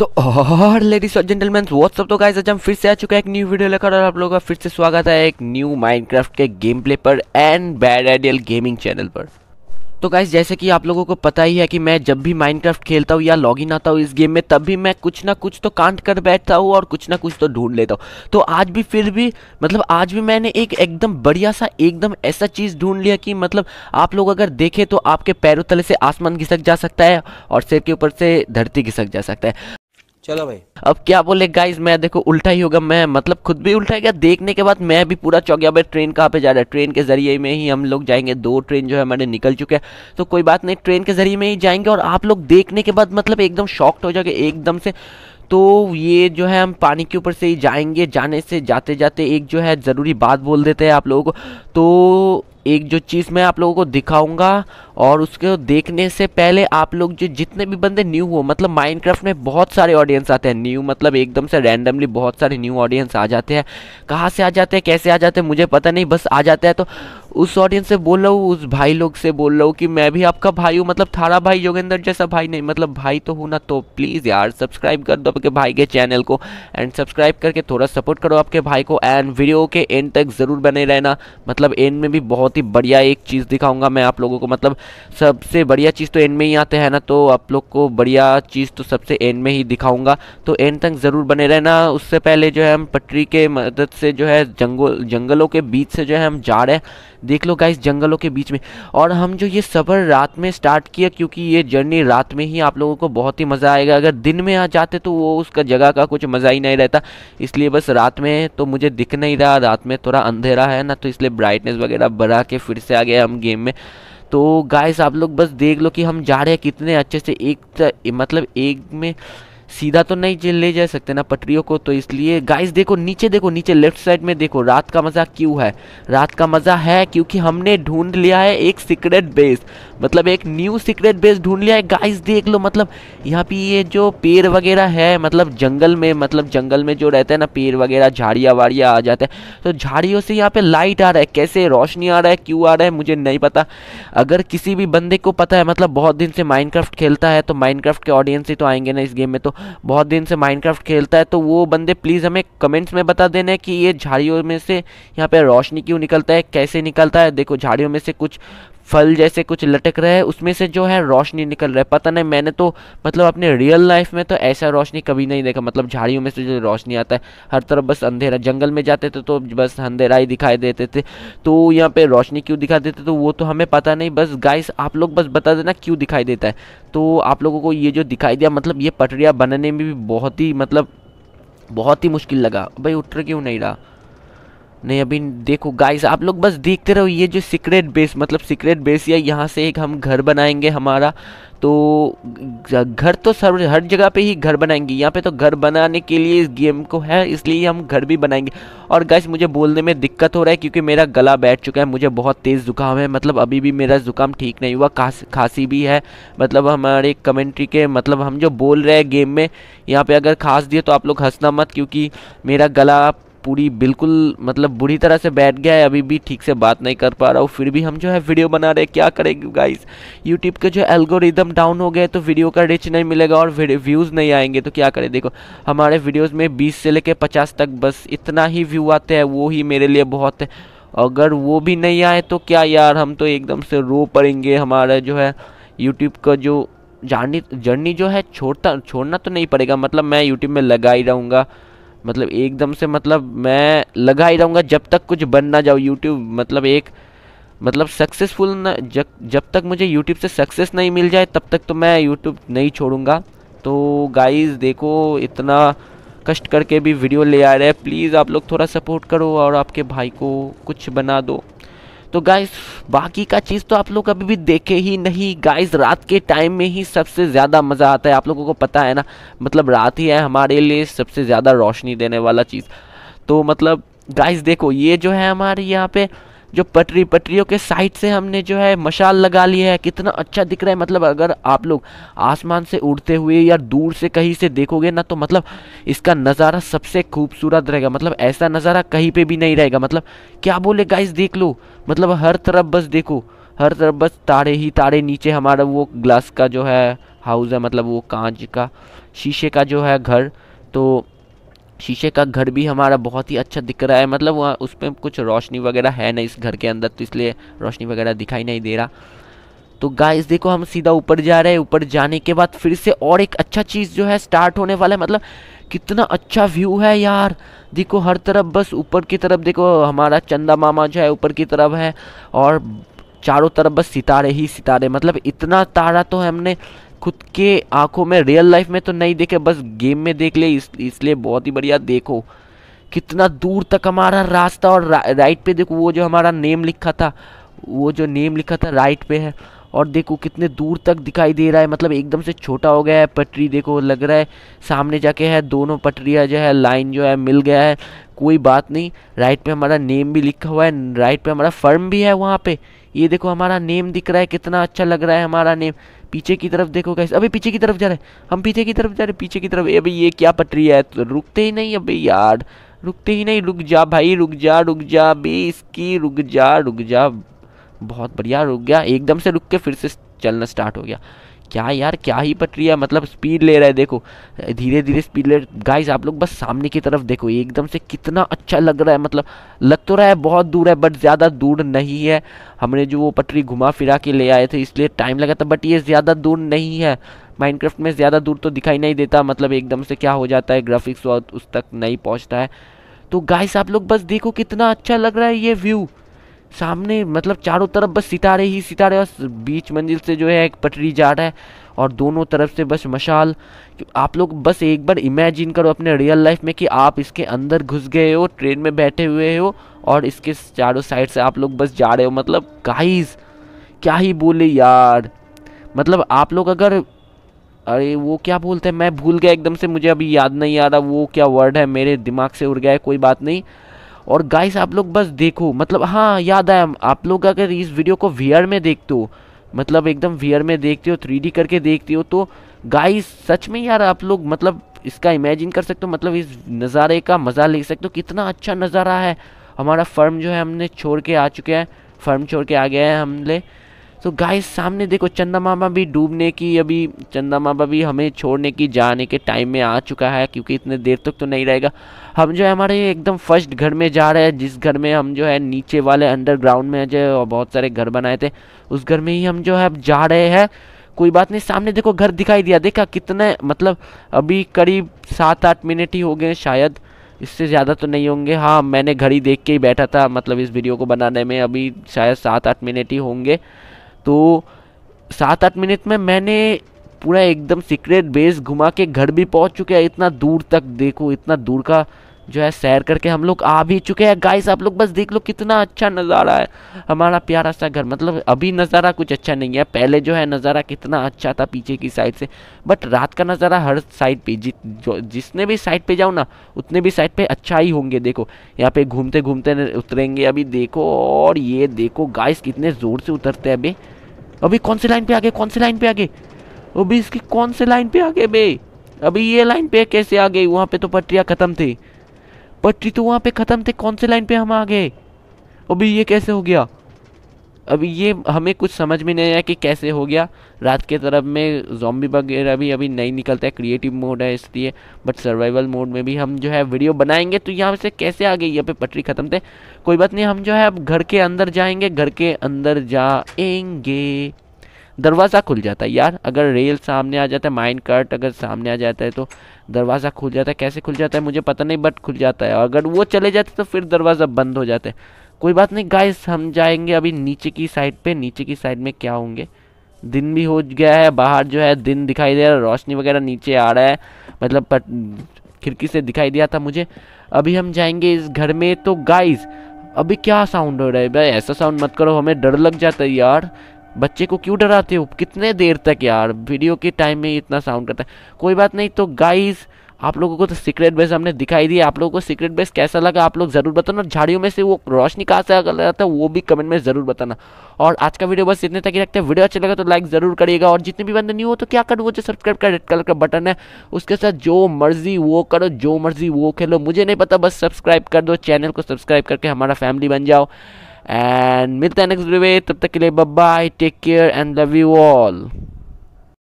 तो और लेडीज और जेंटलमैन व्हाट्सअप तो गाइज आज हम फिर से आ चुका है एक न्यू वीडियो लेकर और आप लोगों का फिर से स्वागत है एक न्यू माइनक्राफ्ट के गेम प्ले पर and bad ideal gaming channel पर तो गाइज जैसे कि आप लोगों को पता ही है कि मैं जब भी माइनक्राफ्ट खेलता हूँ या लॉगिन आता हूँ इस गेम में तब भी मैं कुछ ना कुछ तो कांट कर बैठता हूँ और कुछ ना कुछ तो ढूंढ लेता हूँ तो आज भी फिर भी मतलब आज भी मैंने एक एकदम बढ़िया सा एकदम ऐसा चीज़ ढूंढ लिया कि मतलब आप लोग अगर देखें तो आपके पैरों तले से आसमान घिसक जा सकता है और सिर के ऊपर से धरती घिसक जा सकता है चलो भाई अब क्या बोले गाइज मैं देखो उल्टा ही होगा मैं मतलब खुद भी उल्टा गया देखने के बाद मैं भी पूरा चौक गया भाई ट्रेन कहाँ पे जा रहा है ट्रेन के जरिए में ही हम लोग जाएंगे दो ट्रेन जो है हमारे निकल चुके हैं तो कोई बात नहीं ट्रेन के जरिए में ही जाएंगे और आप लोग देखने के बाद मतलब एकदम शॉक्ट हो जाओगे एकदम से तो ये जो है हम पानी के ऊपर से ही जाएंगे जाने से जाते जाते एक जो है ज़रूरी बात बोल देते हैं आप लोगों को तो एक जो चीज़ मैं आप लोगों को दिखाऊंगा और उसको देखने से पहले आप लोग जो जितने भी बंदे न्यू हो मतलब माइनक्राफ्ट में बहुत सारे ऑडियंस आते हैं न्यू मतलब एकदम से रैंडमली बहुत सारे न्यू ऑडियंस आ जाते हैं कहाँ से आ जाते हैं कैसे आ जाते हैं मुझे पता नहीं बस आ जाते हैं तो उस ऑडियंस से बोल रहा हूँ उस भाई लोग से बोल रहा हूँ कि मैं भी आपका भाई हूँ मतलब थारा भाई योगेंद्र जैसा भाई नहीं मतलब भाई तो हूँ ना तो प्लीज़ यार सब्सक्राइब कर दो आपके भाई के चैनल को एंड सब्सक्राइब करके थोड़ा सपोर्ट करो आपके भाई को एंड वीडियो के एंड तक ज़रूर बने रहना मतलब एंड में भी बहुत ही बढ़िया एक चीज़ दिखाऊँगा मैं आप लोगों को मतलब सबसे बढ़िया चीज़ तो एंड में ही आते हैं ना तो आप लोग को बढ़िया चीज़ तो सबसे एंड में ही दिखाऊँगा तो एंड तक ज़रूर बने रहना उससे पहले जो है हम पटरी के मदद से जो है जंगल जंगलों के बीच से जो है हम जा रहे हैं देख लो गाइस जंगलों के बीच में और हम जो ये सफ़र रात में स्टार्ट किया क्योंकि ये जर्नी रात में ही आप लोगों को बहुत ही मज़ा आएगा अगर दिन में आ जाते तो वो उसका जगह का कुछ मज़ा ही नहीं रहता इसलिए बस रात में तो मुझे दिख नहीं रहा रात में थोड़ा अंधेरा है ना तो इसलिए ब्राइटनेस वगैरह बढ़ा के फिर से आ गया हम गेम में तो गाइस आप लोग बस देख लो कि हम जा रहे हैं कितने अच्छे से एक मतलब एक में सीधा तो नहीं ले जा सकते ना पटरियों को तो इसलिए गाइस देखो नीचे देखो नीचे लेफ्ट साइड में देखो रात का मज़ा क्यों है रात का मज़ा है क्योंकि हमने ढूंढ लिया है एक सीक्रेट बेस मतलब एक न्यू सीक्रेट बेस ढूंढ लिया है गाइस देख लो मतलब यहाँ पे ये जो पेड़ वगैरह है मतलब जंगल में मतलब जंगल में जो रहता है ना पेड़ वगैरह झाड़ियाँ वाड़ियाँ आ जाते हैं तो झाड़ियों से यहाँ पे लाइट आ रहा है कैसे रोशनी आ रहा है क्यों आ रहा है मुझे नहीं पता अगर किसी भी बंदे को पता है मतलब बहुत दिन से माइंड खेलता है तो माइंड के ऑडियंस ही तो आएंगे ना इस गेम में तो बहुत दिन से माइनक्राफ्ट खेलता है तो वो बंदे प्लीज़ हमें कमेंट्स में बता देना कि ये झाड़ियों में से यहाँ पे रोशनी क्यों निकलता है कैसे निकलता है देखो झाड़ियों में से कुछ फल जैसे कुछ लटक रहा है उसमें से जो है रोशनी निकल रहा है पता नहीं मैंने तो मतलब अपने रियल लाइफ में तो ऐसा रोशनी कभी नहीं देखा मतलब झाड़ियों में से जो रोशनी आता है हर तरफ बस अंधेरा जंगल में जाते थे तो बस अंधेरा ही दिखाई देते थे तो यहाँ पे रोशनी क्यों दिखा देते तो वो तो हमें पता नहीं बस गाइस आप लोग बस बता देना क्यों दिखाई देता है तो आप लोगों को ये जो दिखाई दिया मतलब ये पटरिया बनने में भी बहुत ही मतलब बहुत ही मुश्किल लगा भाई उठ क्यों नहीं रहा नहीं अभी देखो गाइस आप लोग बस देखते रहो ये जो सीक्रेट बेस मतलब सीक्रेट बेस या यहाँ से एक हम घर बनाएंगे हमारा तो घर तो सर हर जगह पे ही घर बनाएंगे यहाँ पे तो घर बनाने के लिए इस गेम को है इसलिए हम घर भी बनाएंगे और गाइस मुझे बोलने में दिक्कत हो रहा है क्योंकि मेरा गला बैठ चुका है मुझे बहुत तेज़ जुकाम है मतलब अभी भी मेरा जुकाम ठीक नहीं हुआ खासी खांसी भी है मतलब हमारे कमेंट्री के मतलब हम जो बोल रहे हैं गेम में यहाँ पर अगर खांस दिए तो आप लोग हंसना मत क्योंकि मेरा गला पूरी बिल्कुल मतलब बुरी तरह से बैठ गया है अभी भी ठीक से बात नहीं कर पा रहा हूँ फिर भी हम जो है वीडियो बना रहे क्या करेंगे गाइस यूट्यूब के जो एल्गोरिदम डाउन हो गए तो वीडियो का रिच नहीं मिलेगा और व्यूज़ नहीं आएंगे तो क्या करें देखो हमारे वीडियोज़ में बीस से लेकर पचास तक बस इतना ही व्यू आते हैं वो ही मेरे लिए बहुत है अगर वो भी नहीं आए तो क्या यार हम तो एकदम से रो पड़ेंगे हमारा जो है यूट्यूब का जो जर्नी जर्नी जो है छोड़ता छोड़ना तो नहीं पड़ेगा मतलब मैं यूट्यूब में लगा ही रहूँगा मतलब एकदम से मतलब मैं लगा ही रहूँगा जब तक कुछ बन ना जाओ यूट्यूब मतलब एक मतलब सक्सेसफुल ना जब जब तक मुझे यूट्यूब से सक्सेस नहीं मिल जाए तब तक तो मैं यूट्यूब नहीं छोड़ूंगा तो गाइस देखो इतना कष्ट करके भी वीडियो ले आ रहे हैं प्लीज़ आप लोग थोड़ा सपोर्ट करो और आपके भाई को कुछ बना दो तो गाइस बाकी का चीज़ तो आप लोग अभी भी देखे ही नहीं गाइस रात के टाइम में ही सबसे ज़्यादा मज़ा आता है आप लोगों को पता है ना मतलब रात ही है हमारे लिए सबसे ज़्यादा रोशनी देने वाला चीज़ तो मतलब गाइस देखो ये जो है हमारे यहाँ पे जो पटरी पटरियों के साइड से हमने जो है मशाल लगा ली है कितना अच्छा दिख रहा है मतलब अगर आप लोग आसमान से उड़ते हुए या दूर से कहीं से देखोगे ना तो मतलब इसका नज़ारा सबसे खूबसूरत रहेगा मतलब ऐसा नज़ारा कहीं पे भी नहीं रहेगा मतलब क्या बोले गाइस देख लो मतलब हर तरफ बस देखो हर तरफ बस तारे ही तारे नीचे हमारा वो ग्लास का जो है हाउस है मतलब वो कांच का शीशे का जो है घर तो शीशे का घर भी हमारा बहुत ही अच्छा दिख रहा है मतलब वहाँ उस पर कुछ रोशनी वगैरह है नहीं इस घर के अंदर तो इसलिए रोशनी वगैरह दिखाई नहीं दे रहा तो गाइस देखो हम सीधा ऊपर जा रहे हैं ऊपर जाने के बाद फिर से और एक अच्छा चीज़ जो है स्टार्ट होने वाला है मतलब कितना अच्छा व्यू है यार देखो हर तरफ बस ऊपर की तरफ देखो हमारा चंदा मामा जो है ऊपर की तरफ है और चारों तरफ बस सितारे ही सितारे मतलब इतना तारा तो हमने खुद के आंखों में रियल लाइफ में तो नहीं देखे बस गेम में देख ले इस, इसलिए बहुत ही बढ़िया देखो कितना दूर तक हमारा रास्ता और रा, राइट पे देखो वो जो हमारा नेम लिखा था वो जो नेम लिखा था राइट पे है और देखो कितने दूर तक दिखाई दे रहा है मतलब एकदम से छोटा हो गया है पटरी देखो लग रहा है सामने जाके है दोनों पटरियाँ जो है लाइन जो है मिल गया है कोई बात नहीं राइट पे हमारा नेम भी लिखा हुआ है राइट पे हमारा फर्म भी है वहाँ पे ये देखो हमारा नेम दिख रहा है कितना अच्छा लग रहा है हमारा नेम पीछे की तरफ देखो कैसे अभी पीछे की तरफ जा रहे हैं हम पीछे की तरफ जा रहे हैं पीछे की तरफ अभी ये क्या पटरी है तो रुकते ही नहीं अभी यार रुकते ही नहीं रुक जा भाई रुक जा रुक जा अभी इसकी रुक जा रुक जा बहुत बढ़िया रुक गया एकदम से रुक के फिर से चलना स्टार्ट हो गया क्या यार क्या ही पटरी है मतलब स्पीड ले रहा है देखो धीरे धीरे स्पीड ले गाइस आप लोग बस सामने की तरफ देखो एकदम से कितना अच्छा लग रहा है मतलब लग तो रहा है बहुत दूर है बट ज़्यादा दूर नहीं है हमने जो वो पटरी घुमा फिरा के ले आए थे इसलिए टाइम लगा था बट ये ज़्यादा दूर नहीं है माइनक्राफ्ट में ज़्यादा दूर तो दिखाई नहीं देता मतलब एकदम से क्या हो जाता है ग्राफिक्स उस तक नहीं पहुँचता है तो गाइस आप लोग बस देखो कितना अच्छा लग रहा है ये व्यू सामने मतलब चारों तरफ बस सितारे ही सितारे और बीच मंजिल से जो है एक पटरी जा रहा है और दोनों तरफ से बस मशाल आप लोग बस एक बार इमेजिन करो अपने रियल लाइफ में कि आप इसके अंदर घुस गए हो ट्रेन में बैठे हुए हो और इसके चारों साइड से आप लोग बस जा रहे हो मतलब गाइस क्या ही बोले यार मतलब आप लोग अगर अरे वो क्या बोलते हैं मैं भूल गया एकदम से मुझे अभी याद नहीं आ रहा वो क्या वर्ड है मेरे दिमाग से उड़ गया है कोई बात नहीं और गाइस आप लोग बस देखो मतलब हाँ याद आया आप लोग अगर इस वीडियो को वी में देखते हो मतलब एकदम वी में देखते हो थ्री करके देखते हो तो गाइस सच में यार आप लोग मतलब इसका इमेजिन कर सकते हो मतलब इस नज़ारे का मज़ा ले सकते हो कितना अच्छा नज़ारा है हमारा फर्म जो है हमने छोड़ के आ चुके हैं फर्म छोड़ के आ गया है हमने तो गाय गाइस सामने देखो चंदा मामा भी डूबने की अभी चंदा मामा भी हमें छोड़ने की जाने के टाइम में आ चुका है क्योंकि इतने देर तक तो नहीं रहेगा हम जो है हमारे एकदम फर्स्ट घर में जा रहे हैं जिस घर में हम जो है नीचे वाले अंडरग्राउंड में जो है बहुत सारे घर बनाए थे उस घर में ही हम जो है अब जा रहे हैं कोई बात नहीं सामने देखो घर दिखाई दिया देखा कितने मतलब अभी करीब सात आठ मिनट ही हो गए शायद इससे ज़्यादा तो नहीं होंगे हाँ मैंने घड़ी देख के ही बैठा था मतलब इस वीडियो को बनाने में अभी शायद सात आठ मिनट ही होंगे तो सात आठ मिनट में मैंने पूरा एकदम सीक्रेट बेस घुमा के घर भी पहुंच चुके हैं इतना दूर तक देखो इतना दूर का जो है सैर करके हम लोग आ भी चुके हैं गाइस आप लोग बस देख लो कितना अच्छा नज़ारा है हमारा प्यारा सा घर मतलब अभी नज़ारा कुछ अच्छा नहीं है पहले जो है नज़ारा कितना अच्छा था पीछे की साइड से बट रात का नज़ारा हर साइड पे जि, जो जिसने भी साइड पे जाओ ना उतने भी साइड पे अच्छा ही होंगे देखो यहाँ पे घूमते घूमते उतरेंगे अभी देखो और ये देखो गाइस कितने ज़ोर से उतरते हैं अभी अभी कौन सी लाइन पे आगे कौन सी लाइन पे आगे अभी इसकी कौन से लाइन पे आगे बे अभी ये लाइन पे कैसे आ गई वहाँ पे तो पटरियाँ ख़त्म थी पटरी तो वहाँ पे ख़त्म थे कौन से लाइन पे हम आ गए अभी ये कैसे हो गया अब ये हमें कुछ समझ में नहीं आया कि कैसे हो गया रात के तरफ में जॉम्बी वगैरह भी अभी नहीं निकलता है क्रिएटिव मोड है इसलिए बट सर्वाइवल मोड में भी हम जो है वीडियो बनाएंगे तो यहाँ से कैसे आ गई यहाँ पे पटरी ख़त्म थे कोई बात नहीं हम जो है अब घर के अंदर जाएंगे घर के अंदर जाएंगे दरवाज़ा खुल जाता है यार अगर रेल सामने आ जाता है माइंड कार्ट अगर सामने आ जाता है तो दरवाज़ा खुल जाता है कैसे खुल जाता है मुझे पता नहीं बट खुल जाता है अगर वो चले जाते तो फिर दरवाज़ा बंद हो जाता है कोई बात नहीं गाइस हम जाएंगे अभी नीचे की साइड पे नीचे की साइड में क्या होंगे दिन भी हो गया है बाहर जो है दिन दिखाई दे रहा है रोशनी वगैरह नीचे आ रहा है मतलब खिड़की से दिखाई दिया था मुझे अभी हम जाएंगे इस घर में तो गाइस अभी क्या साउंड हो रहा है भाई ऐसा साउंड मत करो हमें डर लग जाता है यार बच्चे को क्यों डराते हो कितने देर तक यार वीडियो के टाइम में इतना साउंड करता है कोई बात नहीं तो गाइज आप लोगों को तो सीक्रेट बेस हमने दिखाई दिया आप लोगों को सीक्रेट बेस कैसा लगा आप लोग ज़रूर बताना और झाड़ियों में से वो रोशनी कहाँ से अगर रहता है वो भी कमेंट में ज़रूर बताना और आज का वीडियो बस इतने तक ही रखते हैं वीडियो अच्छा लगा तो लाइक ज़रूर करिएगा और जितने भी बंदे न्यू हो तो क्या करो वो जो सब्सक्राइब का रेड कलर का बटन है उसके साथ जो मर्जी वो करो जो मर्जी वो खेलो मुझे नहीं पता बस सब्सक्राइब कर दो चैनल को सब्सक्राइब करके हमारा फैमिली बन जाओ एंड मिलते हैं नेक्स्ट वीडियो में तब तक के लिए bye take care and love you all